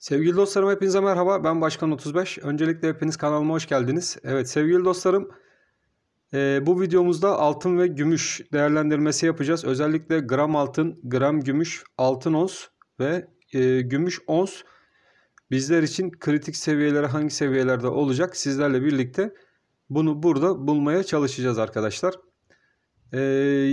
Sevgili dostlarım hepinize merhaba. Ben Başkan 35. Öncelikle hepiniz kanalıma hoş geldiniz. Evet sevgili dostlarım e, bu videomuzda altın ve gümüş değerlendirmesi yapacağız. Özellikle gram altın, gram gümüş, altın ons ve e, gümüş ons bizler için kritik seviyeleri hangi seviyelerde olacak sizlerle birlikte bunu burada bulmaya çalışacağız arkadaşlar. Ee,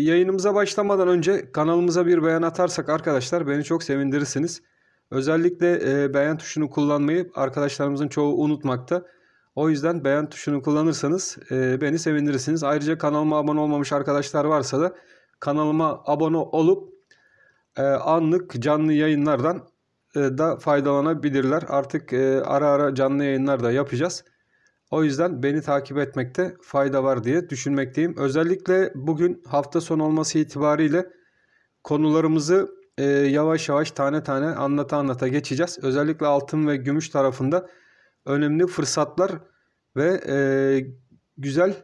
yayınımıza başlamadan önce kanalımıza bir beğen atarsak arkadaşlar beni çok sevindirirsiniz. Özellikle e, beğen tuşunu kullanmayı arkadaşlarımızın çoğu unutmakta. O yüzden beğen tuşunu kullanırsanız e, beni sevinirsiniz. Ayrıca kanalıma abone olmamış arkadaşlar varsa da kanalıma abone olup e, anlık canlı yayınlardan e, da faydalanabilirler. Artık e, ara ara canlı yayınlar da yapacağız. O yüzden beni takip etmekte fayda var diye düşünmekteyim. Özellikle bugün hafta sonu olması itibariyle konularımızı e, yavaş yavaş tane tane anlata anlata geçeceğiz. Özellikle altın ve gümüş tarafında önemli fırsatlar ve e, güzel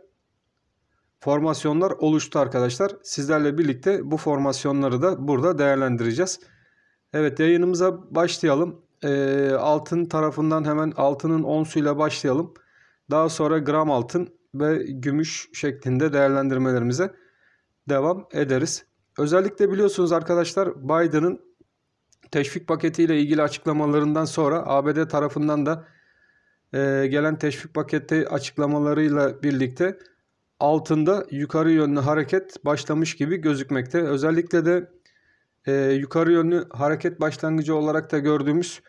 formasyonlar oluştu arkadaşlar. Sizlerle birlikte bu formasyonları da burada değerlendireceğiz. Evet yayınımıza başlayalım. E, altın tarafından hemen altının onsuyla başlayalım. Daha sonra gram altın ve gümüş şeklinde değerlendirmelerimize devam ederiz. Özellikle biliyorsunuz arkadaşlar Biden'ın teşvik paketiyle ilgili açıklamalarından sonra ABD tarafından da e, gelen teşvik paketi açıklamalarıyla birlikte altında yukarı yönlü hareket başlamış gibi gözükmekte. Özellikle de e, yukarı yönlü hareket başlangıcı olarak da gördüğümüz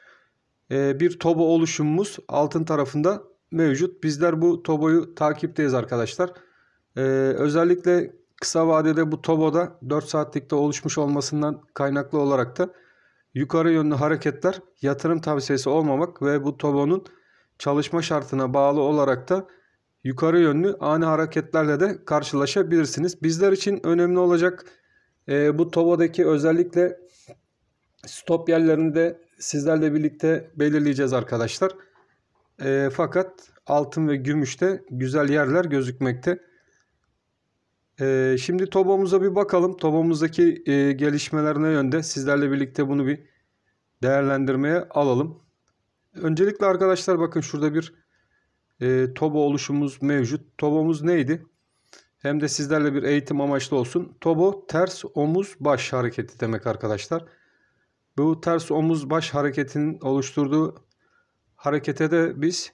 e, bir toba oluşumumuz altın tarafında mevcut. Bizler bu toboyu takipteyiz arkadaşlar. E, özellikle kısa vadede bu TOBO'da 4 saatlikte oluşmuş olmasından kaynaklı olarak da yukarı yönlü hareketler yatırım tavsiyesi olmamak ve bu TOBO'nun çalışma şartına bağlı olarak da yukarı yönlü ani hareketlerle de karşılaşabilirsiniz. Bizler için önemli olacak e, bu TOBO'daki özellikle stop yerlerini de sizlerle birlikte belirleyeceğiz arkadaşlar. E, fakat altın ve gümüşte güzel yerler gözükmekte. E, şimdi Tobo'muza bir bakalım. Tobo'muzdaki e, gelişmeler ne yönde? Sizlerle birlikte bunu bir değerlendirmeye alalım. Öncelikle arkadaşlar bakın şurada bir e, Tobo oluşumuz mevcut. Tobo'muz neydi? Hem de sizlerle bir eğitim amaçlı olsun. Tobo ters omuz baş hareketi demek arkadaşlar. Bu ters omuz baş hareketinin oluşturduğu harekete de biz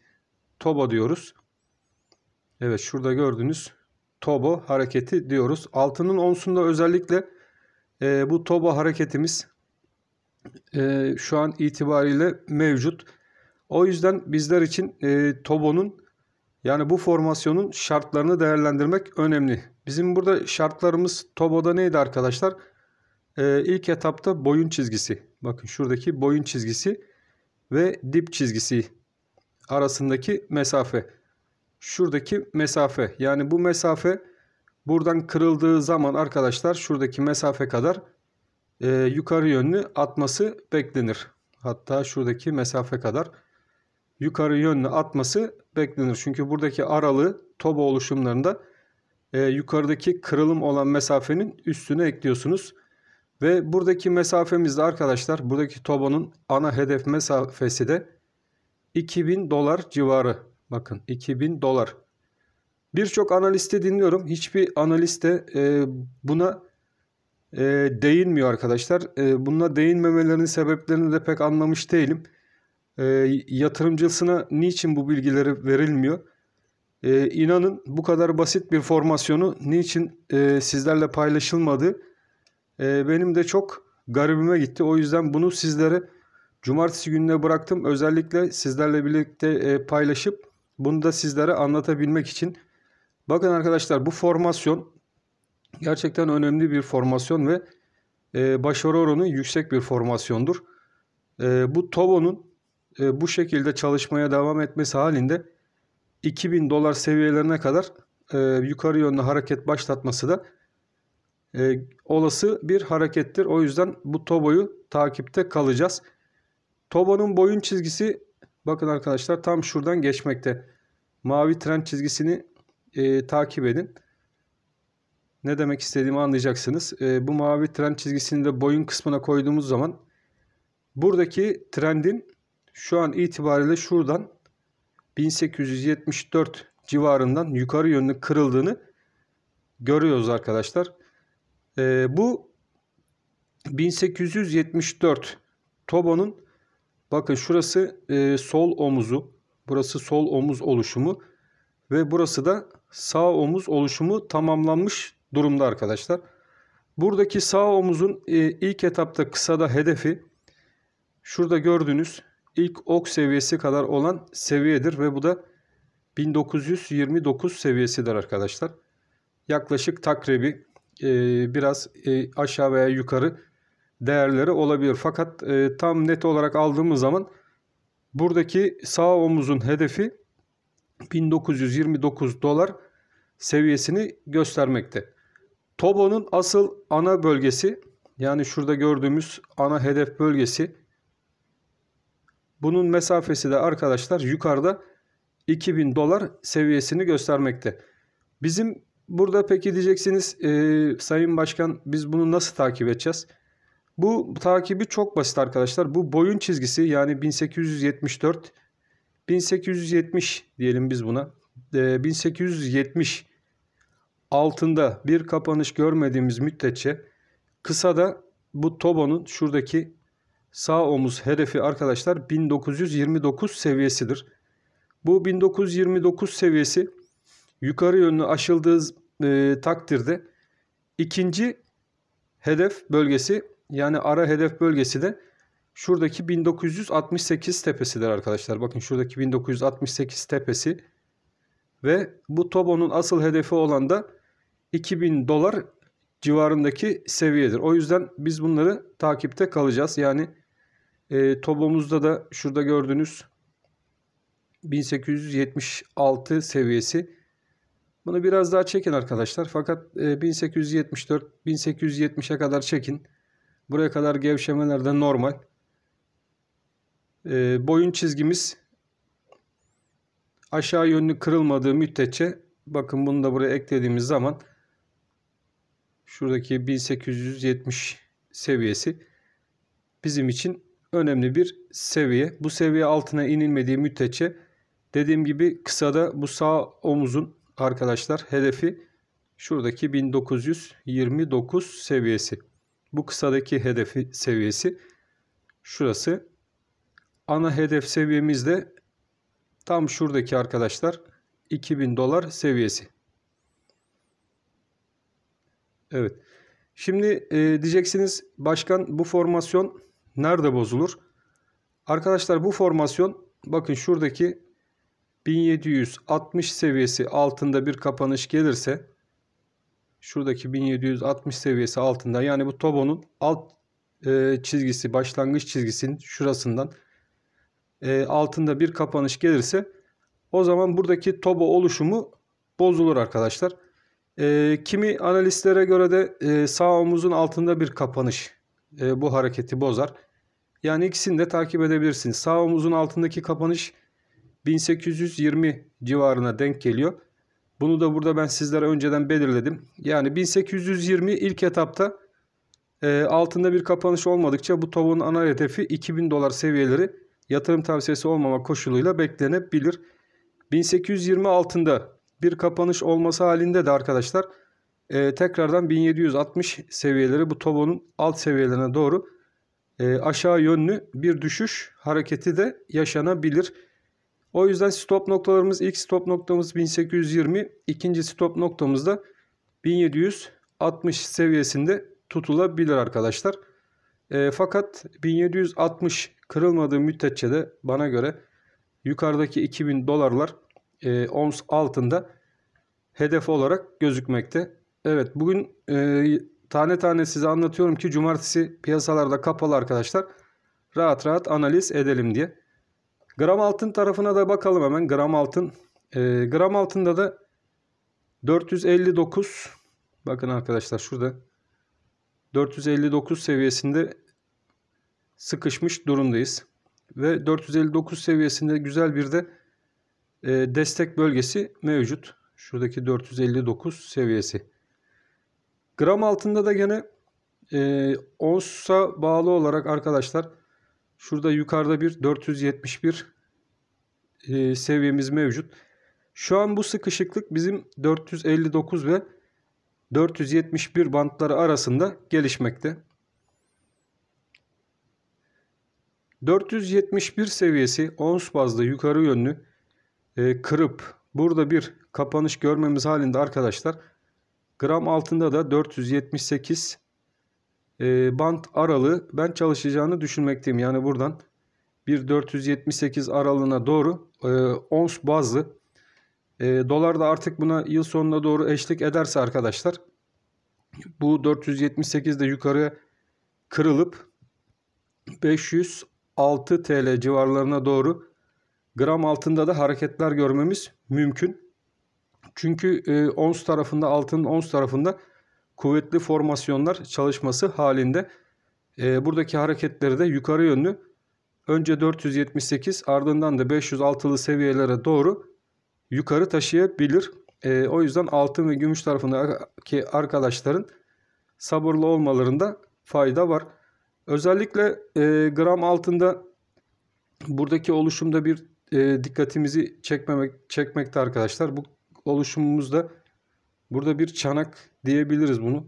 Tobo diyoruz. Evet şurada gördüğünüz Tobo hareketi diyoruz. Altının onsunda özellikle e, bu Tobo hareketimiz e, şu an itibariyle mevcut. O yüzden bizler için e, Tobo'nun yani bu formasyonun şartlarını değerlendirmek önemli. Bizim burada şartlarımız Tobo'da neydi arkadaşlar? E, ilk etapta boyun çizgisi. Bakın şuradaki boyun çizgisi ve dip çizgisi arasındaki mesafe şuradaki mesafe. Yani bu mesafe buradan kırıldığı zaman arkadaşlar şuradaki mesafe kadar e, yukarı yönlü atması beklenir. Hatta şuradaki mesafe kadar yukarı yönlü atması beklenir. Çünkü buradaki aralığı toba oluşumlarında e, yukarıdaki kırılım olan mesafenin üstüne ekliyorsunuz. Ve buradaki mesafemizde arkadaşlar buradaki tobanın ana hedef mesafesi de 2000 dolar civarı. Bakın 2000 dolar. Birçok analiste dinliyorum. Hiçbir analiste e, buna e, değinmiyor arkadaşlar. E, bununla değinmemelerinin sebeplerini de pek anlamış değilim. E, yatırımcısına niçin bu bilgileri verilmiyor? E, inanın bu kadar basit bir formasyonu niçin e, sizlerle paylaşılmadı? E, benim de çok garibime gitti. O yüzden bunu sizlere cumartesi gününe bıraktım. Özellikle sizlerle birlikte e, paylaşıp bunu da sizlere anlatabilmek için. Bakın arkadaşlar bu formasyon gerçekten önemli bir formasyon ve e, başarı oranı yüksek bir formasyondur. E, bu TOBON'un e, bu şekilde çalışmaya devam etmesi halinde 2000 dolar seviyelerine kadar e, yukarı yönlü hareket başlatması da e, olası bir harekettir. O yüzden bu Tobo'yu takipte kalacağız. Tobo'nun boyun çizgisi Bakın arkadaşlar tam şuradan geçmekte. Mavi tren çizgisini e, takip edin. Ne demek istediğimi anlayacaksınız. E, bu mavi tren çizgisini de boyun kısmına koyduğumuz zaman buradaki trendin şu an itibariyle şuradan 1874 civarından yukarı yönlü kırıldığını görüyoruz arkadaşlar. E, bu 1874 Tobo'nun Bakın şurası e, sol omuzu. Burası sol omuz oluşumu. Ve burası da sağ omuz oluşumu tamamlanmış durumda arkadaşlar. Buradaki sağ omuzun e, ilk etapta kısada hedefi şurada gördüğünüz ilk ok seviyesi kadar olan seviyedir ve bu da 1929 seviyesidir arkadaşlar. Yaklaşık takribi e, biraz e, aşağı veya yukarı değerleri olabilir. Fakat e, tam net olarak aldığımız zaman buradaki sağ omuzun hedefi 1929 dolar seviyesini göstermekte. Tobo'nun asıl ana bölgesi yani şurada gördüğümüz ana hedef bölgesi bunun mesafesi de arkadaşlar yukarıda 2000 dolar seviyesini göstermekte. Bizim burada peki diyeceksiniz e, Sayın Başkan biz bunu nasıl takip edeceğiz? Bu takibi çok basit arkadaşlar. Bu boyun çizgisi yani 1874 1870 diyelim biz buna. E, ee, 1870 altında bir kapanış görmediğimiz müddetçe da bu Tobo'nun şuradaki sağ omuz hedefi arkadaşlar 1929 seviyesidir. Bu 1929 seviyesi yukarı yönlü aşıldığı e, takdirde ikinci hedef bölgesi yani ara hedef bölgesi de şuradaki 1968 tepesidir arkadaşlar. Bakın şuradaki 1968 tepesi ve bu Tobo'nun asıl hedefi olan da 2000 dolar civarındaki seviyedir. O yüzden biz bunları takipte kalacağız. Yani e, Tobo'muzda da şurada gördüğünüz 1876 seviyesi. Bunu biraz daha çekin arkadaşlar. Fakat 1874 1870'e kadar çekin. Buraya kadar gevşemeler de normal. E, boyun çizgimiz aşağı yönlü kırılmadığı müddetçe bakın bunu da buraya eklediğimiz zaman şuradaki 1870 seviyesi bizim için önemli bir seviye. Bu seviye altına inilmediği müddetçe dediğim gibi kısada bu sağ omuzun arkadaşlar hedefi şuradaki 1929 seviyesi. Bu kısadaki hedefi seviyesi şurası. Ana hedef seviyemiz de tam şuradaki arkadaşlar 2000 dolar seviyesi. Evet. Şimdi e, diyeceksiniz başkan bu formasyon nerede bozulur? Arkadaşlar bu formasyon bakın şuradaki 1760 seviyesi altında bir kapanış gelirse şuradaki 1760 seviyesi altında yani bu Tobo'nun alt e, çizgisi başlangıç çizgisinin şurasından e, altında bir kapanış gelirse o zaman buradaki Tobo oluşumu bozulur arkadaşlar. E, kimi analistlere göre de e, sağ omuzun altında bir kapanış e, bu hareketi bozar. Yani ikisini de takip edebilirsiniz. Sağ omuzun altındaki kapanış 1820 civarına denk geliyor. Bunu da burada ben sizlere önceden belirledim. Yani 1820 ilk etapta e, altında bir kapanış olmadıkça bu tavuğun ana hedefi 2000 dolar seviyeleri yatırım tavsiyesi olmama koşuluyla beklenebilir. 1820 altında bir kapanış olması halinde de arkadaşlar e, tekrardan 1760 seviyeleri bu tavuğun alt seviyelerine doğru e, aşağı yönlü bir düşüş hareketi de yaşanabilir. O yüzden stop noktalarımız ilk stop noktamız 1820, ikinci stop noktamız da 1760 seviyesinde tutulabilir arkadaşlar. E, fakat 1760 kırılmadığı müddetçe de bana göre yukarıdaki 2000 dolarlar e, ons altında hedef olarak gözükmekte. Evet bugün e, tane tane size anlatıyorum ki cumartesi piyasalarda kapalı arkadaşlar. Rahat rahat analiz edelim diye. Gram altın tarafına da bakalım hemen. Gram altın. E, gram altında da 459 bakın arkadaşlar şurada 459 seviyesinde sıkışmış durumdayız. Ve 459 seviyesinde güzel bir de e, destek bölgesi mevcut. Şuradaki 459 seviyesi. Gram altında da gene e, onsa bağlı olarak arkadaşlar Şurada yukarıda bir 471 e, seviyemiz mevcut. Şu an bu sıkışıklık bizim 459 ve 471 bantları arasında gelişmekte. 471 seviyesi ons bazda yukarı yönlü e, kırıp burada bir kapanış görmemiz halinde arkadaşlar gram altında da 478 ee, bant aralığı ben çalışacağını düşünmekteyim. Yani buradan bir 478 aralığına doğru e, ons bazlı e, dolar da artık buna yıl sonuna doğru eşlik ederse arkadaşlar bu 478 de yukarı kırılıp 506 TL civarlarına doğru gram altında da hareketler görmemiz mümkün. Çünkü e, ons tarafında altın ons tarafında kuvvetli formasyonlar çalışması halinde e, buradaki hareketleri de yukarı yönlü önce 478 ardından da 506'lı seviyelere doğru yukarı taşıyabilir. E, o yüzden altın ve gümüş tarafındaki arkadaşların sabırlı olmalarında fayda var. Özellikle e, gram altında buradaki oluşumda bir e, dikkatimizi çekmemek çekmekte arkadaşlar. Bu oluşumumuzda Burada bir çanak diyebiliriz bunu.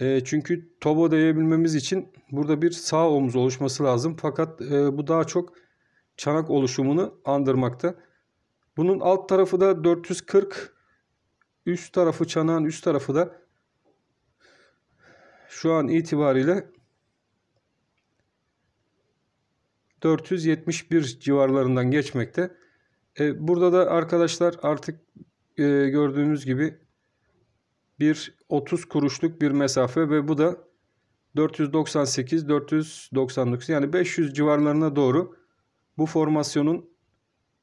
E, çünkü tobo diyebilmemiz için burada bir sağ omuz oluşması lazım. Fakat e, bu daha çok çanak oluşumunu andırmakta. Bunun alt tarafı da 440. Üst tarafı çanağın üst tarafı da şu an itibariyle 471 civarlarından geçmekte. E, burada da arkadaşlar artık e, gördüğümüz gibi bir 30 kuruşluk bir mesafe ve bu da 498 499 yani 500 civarlarına doğru bu formasyonun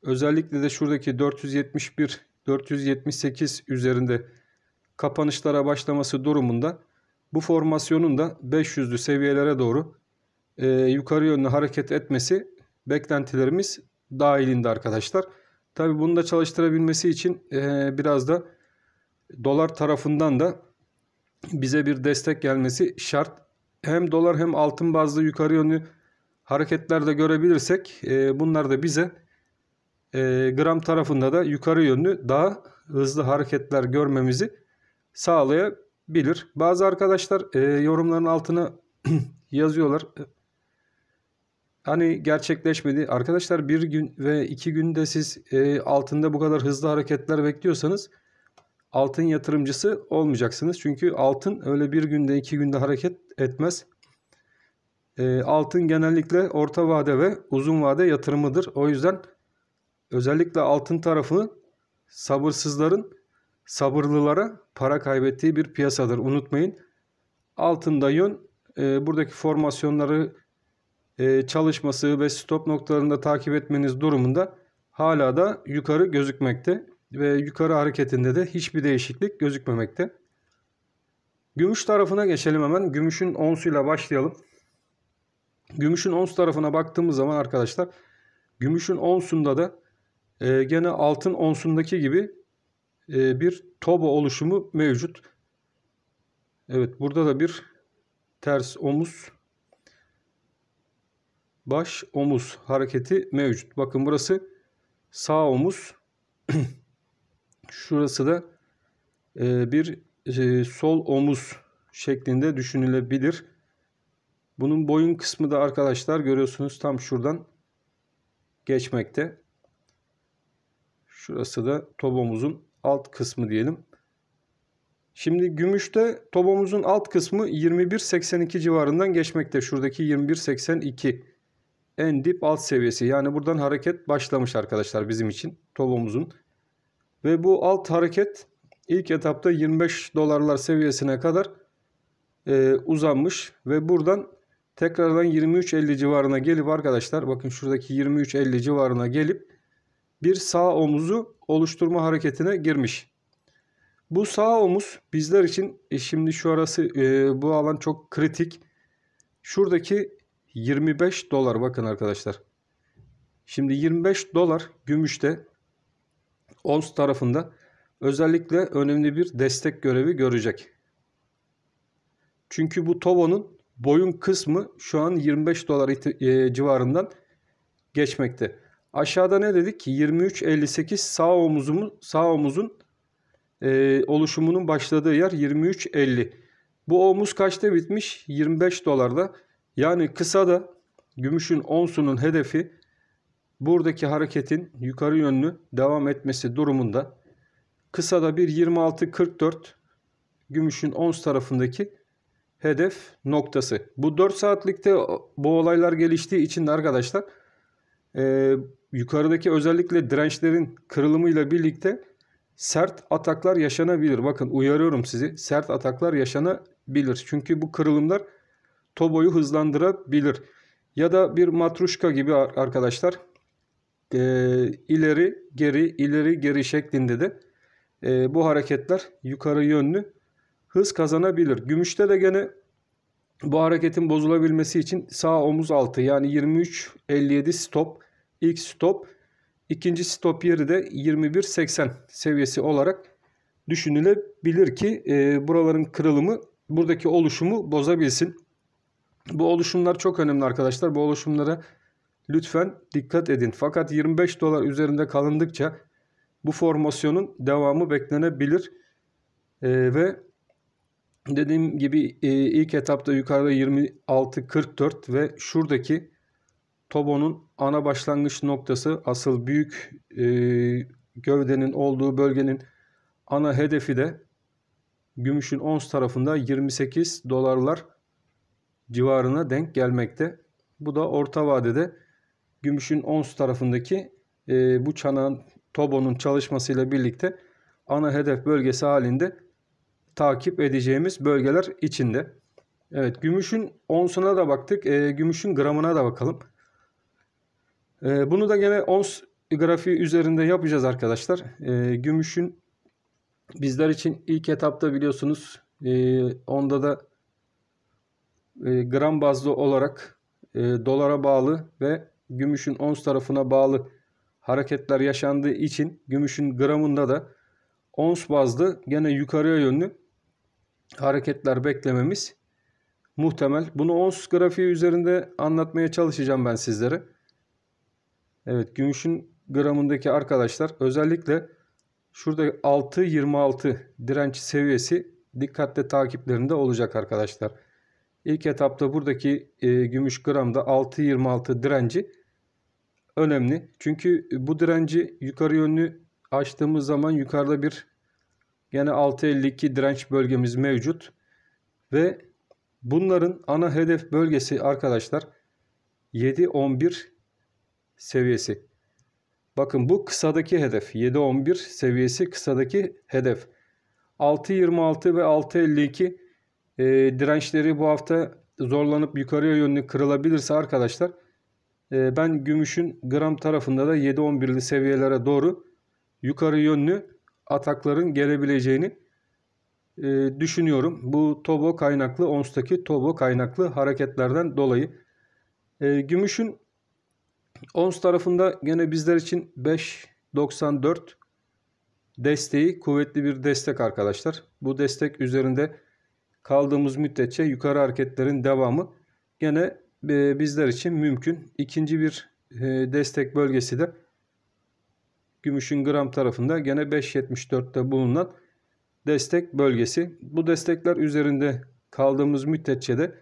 özellikle de şuradaki 471 478 üzerinde kapanışlara başlaması durumunda bu formasyonun da 500'lü seviyelere doğru e, yukarı yönlü hareket etmesi beklentilerimiz dahilinde arkadaşlar. Tabi bunu da çalıştırabilmesi için e, biraz da dolar tarafından da bize bir destek gelmesi şart. Hem dolar hem altın bazlı yukarı yönlü hareketler de görebilirsek e, bunlar da bize e, gram tarafında da yukarı yönlü daha hızlı hareketler görmemizi sağlayabilir. Bazı arkadaşlar e, yorumların altına yazıyorlar. Hani gerçekleşmedi. Arkadaşlar bir gün ve iki günde siz e, altında bu kadar hızlı hareketler bekliyorsanız altın yatırımcısı olmayacaksınız. Çünkü altın öyle bir günde iki günde hareket etmez. E, altın genellikle orta vade ve uzun vade yatırımıdır. O yüzden özellikle altın tarafı sabırsızların sabırlılara para kaybettiği bir piyasadır. Unutmayın. Altında yön e, buradaki formasyonları e, çalışması ve stop noktalarında takip etmeniz durumunda hala da yukarı gözükmekte ve yukarı hareketinde de hiçbir değişiklik gözükmemekte. Gümüş tarafına geçelim hemen. Gümüşün onsuyla başlayalım. Gümüşün ons tarafına baktığımız zaman arkadaşlar gümüşün onsunda da e, gene altın onsundaki gibi e, bir toba oluşumu mevcut. Evet burada da bir ters omuz baş omuz hareketi mevcut. Bakın burası sağ omuz Şurası da e, bir e, sol omuz şeklinde düşünülebilir. Bunun boyun kısmı da arkadaşlar görüyorsunuz tam şuradan geçmekte. Şurası da tobomuzun alt kısmı diyelim. Şimdi gümüşte tobomuzun alt kısmı 21.82 civarından geçmekte. Şuradaki 21.82 en dip alt seviyesi. Yani buradan hareket başlamış arkadaşlar bizim için tobomuzun. Ve bu alt hareket ilk etapta 25 dolarlar seviyesine kadar e, uzanmış. Ve buradan tekrardan 23.50 civarına gelip arkadaşlar bakın şuradaki 23.50 civarına gelip bir sağ omuzu oluşturma hareketine girmiş. Bu sağ omuz bizler için e şimdi şu arası e, bu alan çok kritik. Şuradaki 25 dolar bakın arkadaşlar. Şimdi 25 dolar gümüşte OMS tarafında özellikle önemli bir destek görevi görecek. Çünkü bu Tovo'nun boyun kısmı şu an 25 dolar e, civarından geçmekte. Aşağıda ne dedik? ki 23.58 sağ omuzumuz sağ omuzun e, oluşumunun başladığı yer 23.50. Bu omuz kaçta bitmiş? 25 dolarda. Yani kısa da gümüşün onsunun hedefi buradaki hareketin yukarı yönlü devam etmesi durumunda kısada bir 26.44 gümüşün ons tarafındaki hedef noktası. Bu 4 saatlikte bu olaylar geliştiği için de arkadaşlar e, yukarıdaki özellikle dirençlerin kırılımıyla birlikte sert ataklar yaşanabilir. Bakın uyarıyorum sizi sert ataklar yaşanabilir. Çünkü bu kırılımlar Tobo'yu hızlandırabilir. Ya da bir matruşka gibi arkadaşlar e, ileri geri ileri geri şeklinde de e, bu hareketler yukarı yönlü hız kazanabilir. Gümüşte de gene bu hareketin bozulabilmesi için sağ omuz altı yani 23.57 stop ilk stop ikinci stop yeri de 21.80 seviyesi olarak düşünülebilir ki e, buraların kırılımı buradaki oluşumu bozabilsin. Bu oluşumlar çok önemli arkadaşlar. Bu oluşumlara Lütfen dikkat edin. Fakat 25 dolar üzerinde kalındıkça bu formasyonun devamı beklenebilir. Ee, ve dediğim gibi e, ilk etapta yukarıda 26, 44 ve şuradaki Tobo'nun ana başlangıç noktası asıl büyük e, gövdenin olduğu bölgenin ana hedefi de gümüşün ons tarafında 28 dolarlar civarına denk gelmekte. Bu da orta vadede gümüşün ons tarafındaki e, bu çanağın Tobo'nun çalışmasıyla birlikte ana hedef bölgesi halinde takip edeceğimiz bölgeler içinde. Evet gümüşün onsuna da baktık. E, gümüşün gramına da bakalım. E, bunu da gene ons grafiği üzerinde yapacağız arkadaşlar. E, gümüşün bizler için ilk etapta biliyorsunuz e, onda da e, gram bazlı olarak e, dolara bağlı ve gümüşün ons tarafına bağlı hareketler yaşandığı için gümüşün gramında da ons bazlı gene yukarıya yönlü hareketler beklememiz muhtemel. Bunu ons grafiği üzerinde anlatmaya çalışacağım ben sizlere. Evet gümüşün gramındaki arkadaşlar özellikle şurada 6.26 direnç seviyesi dikkatle takiplerinde olacak arkadaşlar. İlk etapta buradaki e, gümüş gramda 6.26 direnci önemli. Çünkü e, bu direnci yukarı yönlü açtığımız zaman yukarıda bir yine 6.52 direnç bölgemiz mevcut. Ve bunların ana hedef bölgesi arkadaşlar 7.11 seviyesi. Bakın bu kısadaki hedef. 7.11 seviyesi kısadaki hedef. 6.26 ve 6.52 e, dirençleri bu hafta zorlanıp yukarıya yönlü kırılabilirse arkadaşlar e, ben gümüşün gram tarafında da 7-11'li seviyelere doğru yukarı yönlü atakların gelebileceğini e, düşünüyorum. Bu Tobo kaynaklı, ONS'taki Tobo kaynaklı hareketlerden dolayı. E, gümüşün ONS tarafında gene bizler için 5.94 desteği kuvvetli bir destek arkadaşlar. Bu destek üzerinde kaldığımız müddetçe yukarı hareketlerin devamı gene e, bizler için mümkün. İkinci bir e, destek bölgesi de gümüşün gram tarafında gene 5.74'te bulunan destek bölgesi. Bu destekler üzerinde kaldığımız müddetçe de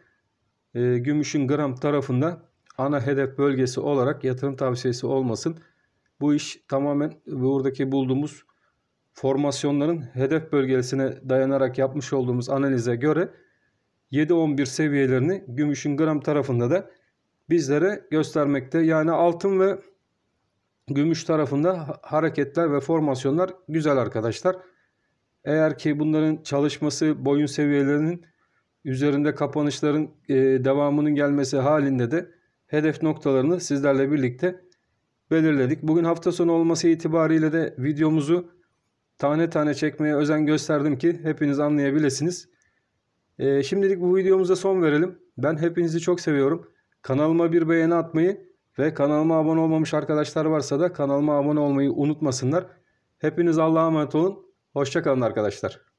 e, gümüşün gram tarafında ana hedef bölgesi olarak yatırım tavsiyesi olmasın. Bu iş tamamen buradaki bulduğumuz formasyonların hedef bölgesine dayanarak yapmış olduğumuz analize göre 7-11 seviyelerini gümüşün gram tarafında da bizlere göstermekte. Yani altın ve gümüş tarafında hareketler ve formasyonlar güzel arkadaşlar. Eğer ki bunların çalışması boyun seviyelerinin üzerinde kapanışların e, devamının gelmesi halinde de hedef noktalarını sizlerle birlikte belirledik. Bugün hafta sonu olması itibariyle de videomuzu tane tane çekmeye özen gösterdim ki hepiniz anlayabilirsiniz. E, şimdilik bu videomuza son verelim. Ben hepinizi çok seviyorum. Kanalıma bir beğeni atmayı ve kanalıma abone olmamış arkadaşlar varsa da kanalıma abone olmayı unutmasınlar. Hepiniz Allah'a emanet olun. Hoşçakalın arkadaşlar.